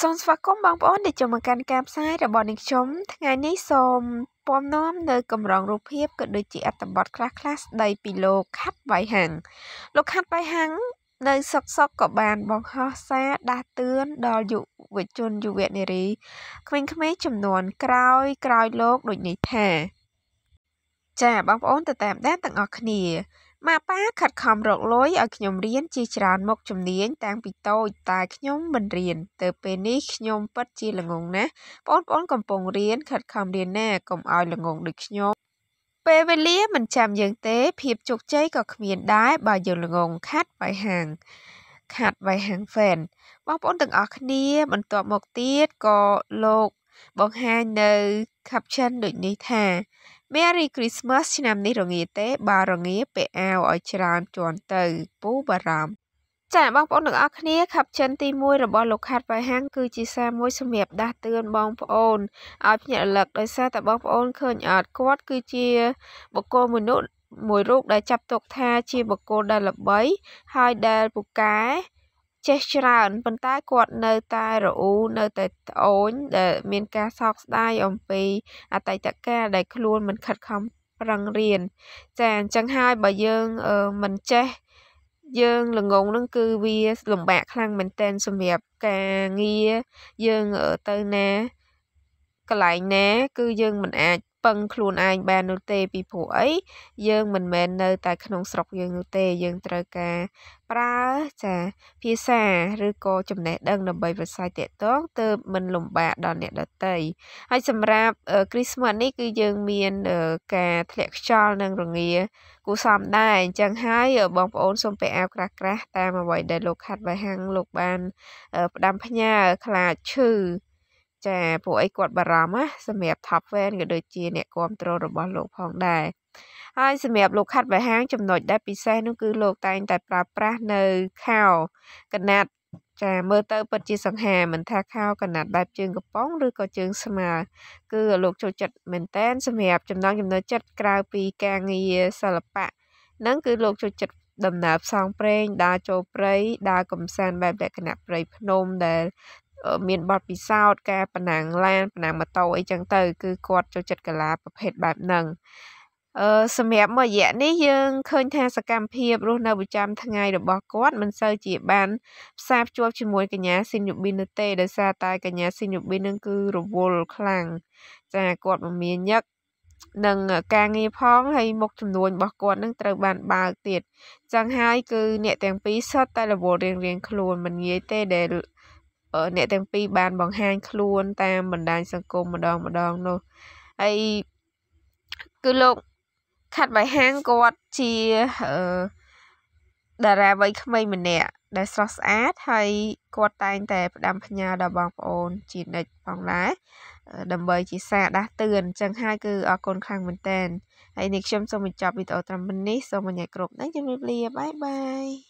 សូមស្វាគមន៍បងប្អូនដែលចូលមកកាន់ការផ្សាយរបស់នាងខ្ញុំថ្ងៃនេះសូមពំនាំនៅកម្រងរូបភាពក៏ដូចជាអត្ថបទខ្លះៗស្ដីពីលោកខាត់វៃហាំងលោកខាត់វៃហាំងនៅសុកសុកក៏បានបង្ហោះសារដាស់តឿនដល់យុវជនយុវនារី ក្មេងៗចំនួនក្រោយក្រោយលោកដូចនេះថាចាបងប្អូនទៅតាមដានទាំងអស់គ្នាម៉ាប៉ាខិតខំរកលុយឲ្យខ្ញុំរៀនជាច្រើនមុខជំនាញតាំងពីតូចតែខ្ញុំមិនរៀនទៅពេលនេះខ្ញុំពិតជាល្ងងណាស់បងប្អូនកំពុងរៀនខិតខំរៀនណាកុំឲ្យល្ងងដូចខ្ញុំពេលវេលាមិនចាំយើងទេភាពជោគជ័យក៏គ្មានដែរបើយើងល្ងងខាត់បាយហាងខាត់បាយហាងហ្វេនបងប្អូនទាំងអស់គ្នាបន្ទាប់មកទៀតក៏លោកបង្ហាញនៅ caption ដូចនេះថា Merry Christmas ឆ្នាំនេះរងាទេបើរងាពាក់អាវឲ្យច្រើនជាន់ទៅពូបារម្ភចា៎បងប្អូនទាំងអស់គ្នាខັບចិនទី1របស់លោកខាត់បៃហាំងគឺជាសារមួយសម្រាប់ដាស់តឿនបងប្អូនឲ្យភ្ញាក់រលឹកដោយសារតែបងប្អូនឃើញអត់គាត់គឺជាបុគ្គលមនុស្សមួយរូបដែលចាប់ទុកថាជាបុគ្គលដែលល្បីហើយដែលពូកែចេះច្រើនប៉ុន្តែគាត់នៅតែរអ៊ូនៅតែត្អូញដែលមានការសោកស្ដាយអំពីអតីតកាលដែលខ្លួនមិនខិតខំប្រឹងរៀនចាអញ្ចឹងហើយបើយើងមិនចេះ យើងល្ងងនឹងគឺវាលំបាកខ្លាំងមែនទែនសម្រាប់ការងារយើងទៅណាកន្លែងណា គឺយើងមិនអាចពឹងខ្លួនឯងបាននោះទេពីព្រោះអីយើងមិនមែននៅតែក្នុងស្រុកយើងនោះទេយើងត្រូវការប្រើចាភាសាឬក៏ចំណេះដឹងដើម្បីប្រស័យតាក់ទងទើបមិនលំបាកដល់អ្នកដទៃហើយសម្រាប់គ្រីស្មាស់នេះគឺយើងមានការធ្លាក់ខ្យល់និងរងាគូសំដែរអញ្ចឹងហើយ បងប្អូនសូមពាក់អាវក្រាស់ក្រាស់តាមអ្វីដែលលោកខាត់បៃហាំងលោកបានផ្ដាំផ្ញើខ្លាចឈឺចាពួកអីគាត់បារម្ភណាសម្រាប់ Top Fan ក៏ដូចជា អ្នកគ្រប់គ្រងរបស់លោកផងដែរហើយសម្រាប់លោកខាត់បៃហាងចំណុចដែលពិសេសនោះគឺលោកតែងតែ ប្រើប្រាស់នៅខោកណាត់ចាមើលទៅពិតជាសង្ហាមិនថាខោ កណាត់បែបជើងកំប៉ុងឬក៏ជើងស្មាគឺលោក ចូលចិត្តមែនតែនសម្រាប់ចំណងចំណុចចិត្តក្រៅពីការងារសិល្បៈនឹងគឺលោកចូលចិត្តដំណើរផ្សងព្រេង ដើរចូលព្រៃដើរកំសាន្តបែបលក្ខណៈព្រៃភ្នំដែលមានបទពិសោធន៍ការប្រណាំងឡានប្រណាំងម៉ូតូអីចឹងទៅ គឺគាត់ចូលចិត្តកីឡាប្រភេទបែបហ្នឹងអឺសម្រាប់មួយរយៈនេះយើងឃើញថាសកម្មភាពរស់នៅប្រចាំ ថ្ងៃរបស់គាត់មិនសូវជាបានផ្សារភ្ជាប់ជាមួយកញ្ញាស៊ីនយូប៊ីននោះទេដោយសារតែកញ្ញាស៊ីនយូប៊ីននឹងគឺរវល់ខ្លាំងចាគាត់មមាញឹកនឹងការងារផង ហើយមុខចំនួនរបស់គាត់នឹងត្រូវ បានបើកទៀតចឹងហើយគឺ អ្នកទាំងពីរសុទ្ធតែរវល់រៀងៗខ្លួនមិនងាយទេដែលអ្នកទាំងពីរបានបង្ហាញខ្លួនតាមបណ្ដាញសង្គមម្ដងម្ដងនោះហើយគឺលោកខាត់បៃហាងគាត់ជាតារាវ័យក្មេងម្នាក់ដែលស្រស់ស្អាតហើយគាត់តែងតែផ្ដាំផ្ញើដល់បងប្អូន ជានិច្ចផងដែរដើម្បីជាសារដាស់តឿនចឹងហើយគឺអរគុណខ្លាំងមែនតើហើយនេះខ្ញុំសូមបញ្ចប់វីដេអូត្រឹមនេះសូមអញ្ញាគ្រប់និងជម្រាបលាបាយបាយ